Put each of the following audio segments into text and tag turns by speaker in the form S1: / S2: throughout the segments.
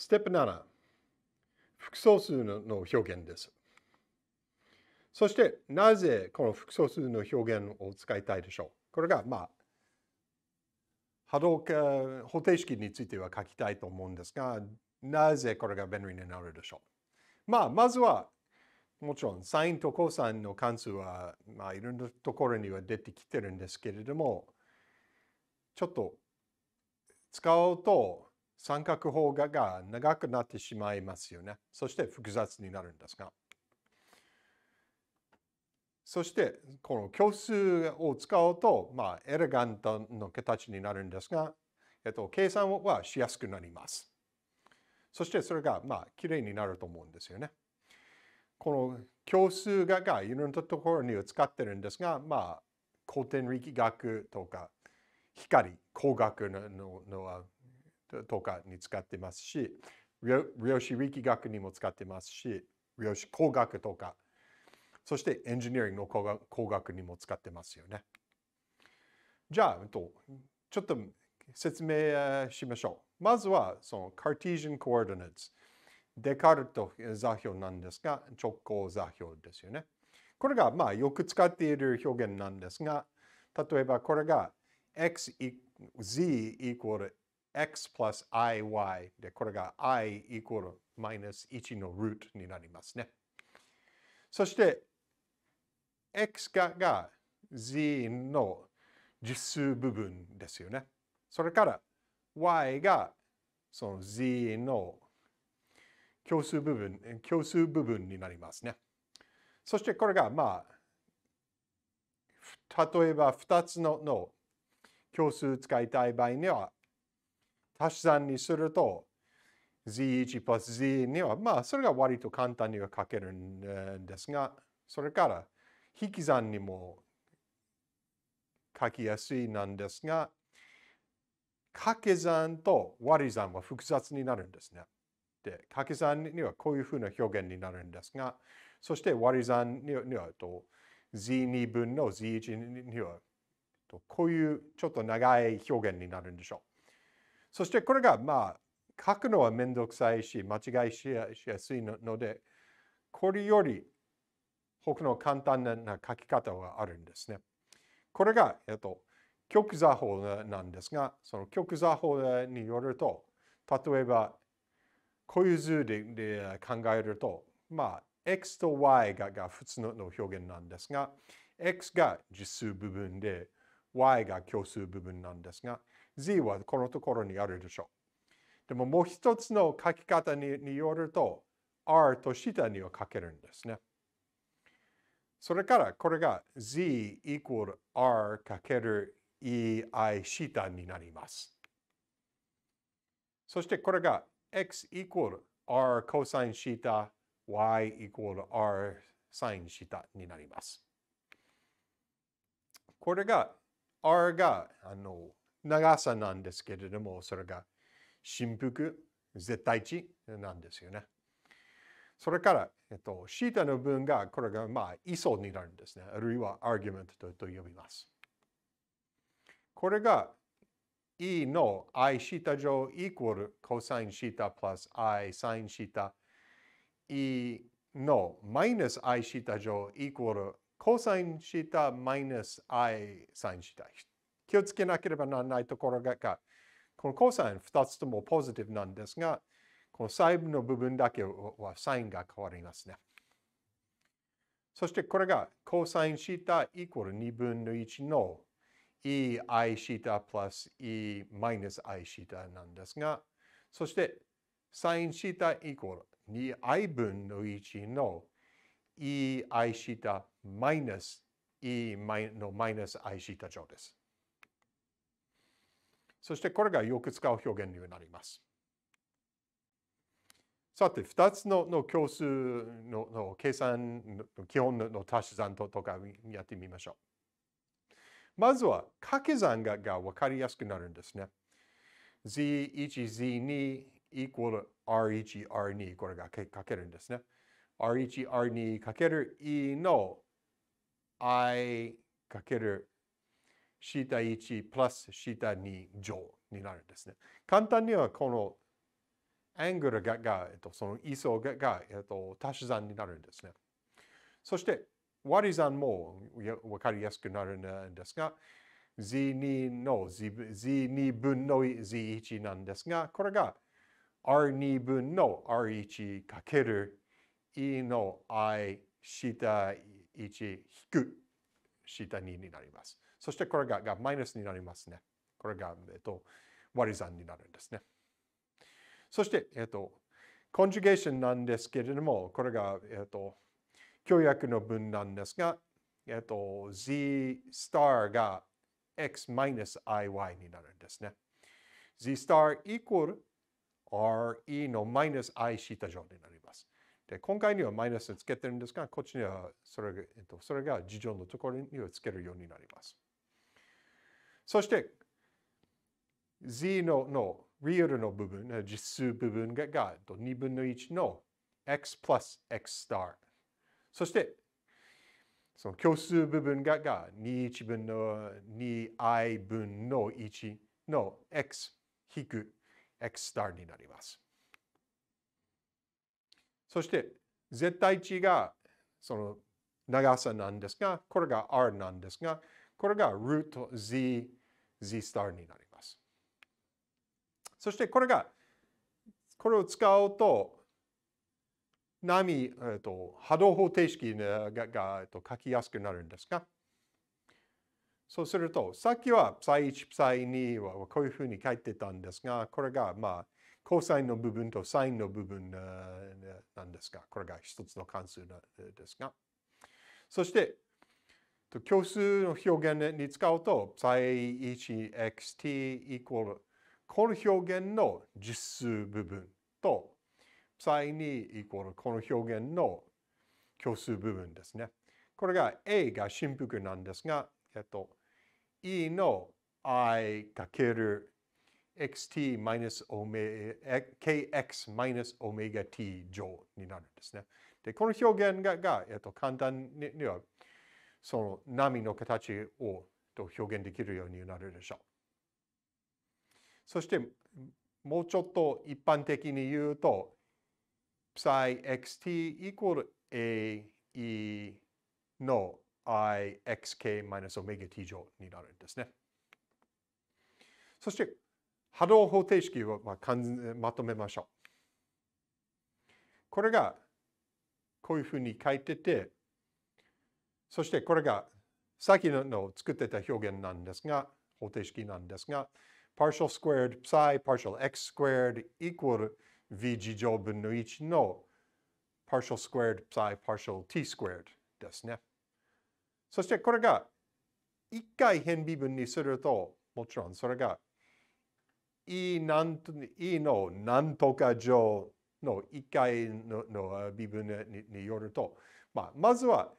S1: ステップ7複素数の表現です。そしてなぜこの複素数の表現を使いたいでしょうこれがまあ波動方程式については書きたいと思うんですがなぜこれが便利になるでしょうまあまずはもちろんサインとコサインの関数は、まあ、いろんなところには出てきてるんですけれどもちょっと使うと三角方がが長くなってしまいますよね。そして複雑になるんですが。そしてこの共数を使うと、まあ、エレガントの形になるんですが、えっと、計算はしやすくなります。そしてそれがまあれいになると思うんですよね。この共数ががいろんなところに使ってるんですが、まあ、古典力学とか光光学のののとかに使ってますし、量子力学にも使ってますし、量子工学とか、そしてエンジニアリングの工学にも使ってますよね。じゃあ、とちょっと説明しましょう。まずは、そのカーティジ i a n coordinates。デカルト座標なんですが、直行座標ですよね。これが、まあ、よく使っている表現なんですが、例えばこれが x, z イコール x plus iy で、これが i イコールマイナス1のルートになりますね。そして、x がが z の実数部分ですよね。それから y がその z の共数部分、共数部分になりますね。そしてこれがまあ、例えば2つのの共数使いたい場合には足し算にすると、z1 プラス z2 は、まあ、それが割と簡単には書けるんですが、それから、引き算にも書きやすいなんですが、掛け算と割り算は複雑になるんですね。で、掛け算にはこういうふうな表現になるんですが、そして割り算にはと z2 分の z1 にはとこういうちょっと長い表現になるんでしょう。そしてこれが、まあ、書くのはめんどくさいし、間違いしやすいので、これより他の簡単な書き方があるんですね。これが、えっと、極座法なんですが、その極座法によると、例えば、こういう図でで考えると、まあ、x と y がが普通の表現なんですが、x が実数部分で、y が共数部分なんですが、Z はこのところにあるでしょう。でももう一つの書き方によると R と下には書けるんですね。それからこれが Z イコール R かける EI 下になります。そしてこれが X イコール R コサインシータ Y イコール R サインシータになります。これが R があの長さなんですけれども、それが振幅、絶対値なんですよね。それから、えっと、シータの分が、これが、まあ、位相になるんですね。あるいは、アーギュメントと呼びます。これが、E の i シータ乗イコール、コサインシータプラス i サインシータ、E のマイナス i シータ乗イコール、コサインシータマイナス i サインシータ。気をつけなければならないところが、このコサイン2つともポジティブなんですが、この細部の部分だけはサインが変わりますね。そしてこれがコサインシータイコール2分の1の ei シータプラス e マイナス i シータなんですが、そしてサインシータイコール 2i 分の1の ei シータマイナス e のマイナス i シータ上です。そしてこれがよく使う表現になります。さて、2つのの共数のの計算、基本の足し算ととかやってみましょう。まずは掛け算がが分かりやすくなるんですね。z1、z2 equal r1、r2 これがかけるんですね。r1、r2 かける e の i かけるシータ1プラスシータ2乗になるんですね。簡単にはこのアングルがが、えっと、その位相がが、えっと、足し算になるんですね。そして割り算も分かりやすくなるんですが、Z2 の Z2 分の Z1 なんですが、これが R2 分の R1 かける E の I シータ1引くシータ2になります。そしてこれががマイナスになりますね。これが、えっと、割り算になるんですね。そして、えっと、コンジュゲーションなんですけれども、これが、えっと、協約の分なんですが、えっと、z スターが x マイナス iy になるんですね。z スターイコール re のマイナス i シータ乗になります。で、今回にはマイナスつけてるんですが、こっちにはそれ,、えっと、それが事情のところにはつけるようになります。そして z ののリアルの部分、実数部分がが2分の1の x plus x star。そしてその共数部分がが21分の 2i 分の1の x 引く x スタになります。そして絶対値がその長さなんですが、これが r なんですが、これがルート z Z スターになります。そしてこれが、これを使うと、波、えっと、波動方程式がが、えっと、書きやすくなるんですが、そうすると、さっきは ψ 1 ψ 2はこういうふうに書いてたんですが、これが、まあ、コサインの部分とサインの部分なんですが、これが一つの関数ですが。そして、と共数の表現に使うと、ψ 1 x t イコール、この表現の実数部分と、ψ 2イコール、この表現の共数部分ですね。これが A が振幅なんですが、えっと、E の i かける xt マイナスオメ kx マイナスオメガ t 乗になるんですね。で、この表現が、がえっと、簡単には、その波の形をと表現できるようになるでしょう。そしてもうちょっと一般的に言うと psixt イコール ae の ixk-ωt 乗になるんですね。そして波動方程式をまあまとめましょう。これがこういうふうに書いててそしてこれがさっきの作ってた表現なんですが、方程式なんですが、partial squared psi partial x squared equal vg 乗分の1の partial squared psi partial t squared ですね。そしてこれが1回変微分にすると、もちろんそれが e, なん e の何とか乗の1回のの微分によると、まあ、まずは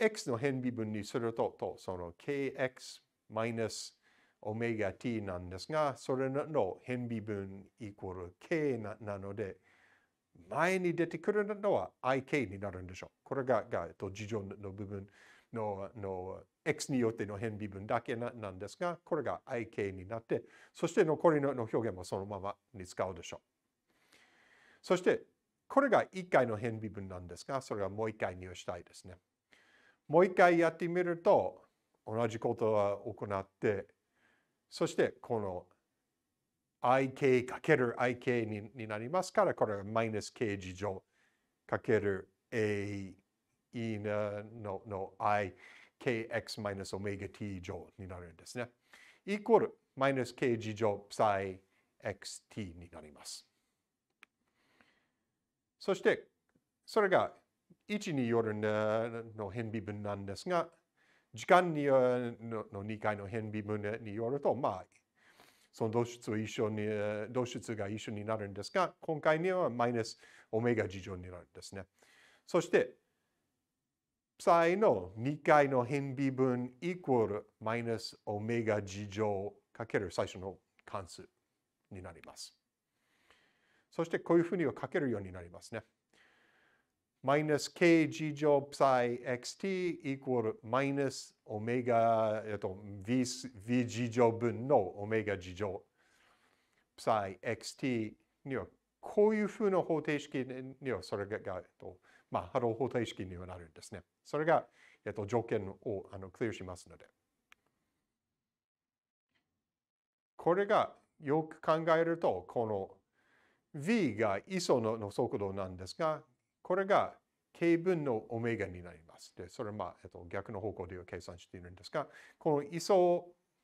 S1: x の変微分にすると、とその kx マイナスオメガ t なんですが、それの変微分イコール k ななので、前に出てくるのは ik になるんでしょう。これが、がと事情の部分のの x によっての変微分だけななんですが、これが ik になって、そして残りのの表現もそのままに使うでしょう。そして、これが1回の変微分なんですが、それはもう1回入したいですね。もう一回やってみると同じことは行ってそしてこの ik かける ik にになりますからこれはマイナス k 事乗かける a e のの i kx マイナスオメガ t 乗になるんですね。イコールマイナス k 事乗 psi xt になります。そしてそれが位置によるの変微分なんですが、時間にのの2回の変微分によると、まあ、その同質を一緒に、動質が一緒になるんですが、今回にはマイナスオメガ事乗になるんですね。そして、サイの2回の変微分イコールマイナスオメガ事乗かける最初の関数になります。そしてこういうふうにはかけるようになりますね。minus kg 乗 psi xt イコールマイナスオメガ、えっと、v, v 事乗分のオメガ事乗 psi xt にはこういうふうな方程式にはそれが、えっと、まあ、波動方程式にはなるんですね。それが、えっと、条件をあのクリアしますので。これがよく考えると、この v が磯の速度なんですが、これが k 分のオメガになります。で、それはまあ、えっと、逆の方向で計算しているんですが、この位相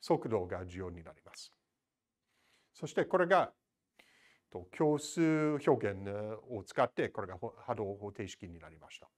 S1: 速度が重要になります。そしてこれが、と、共数表現を使って、これが波動方程式になりました。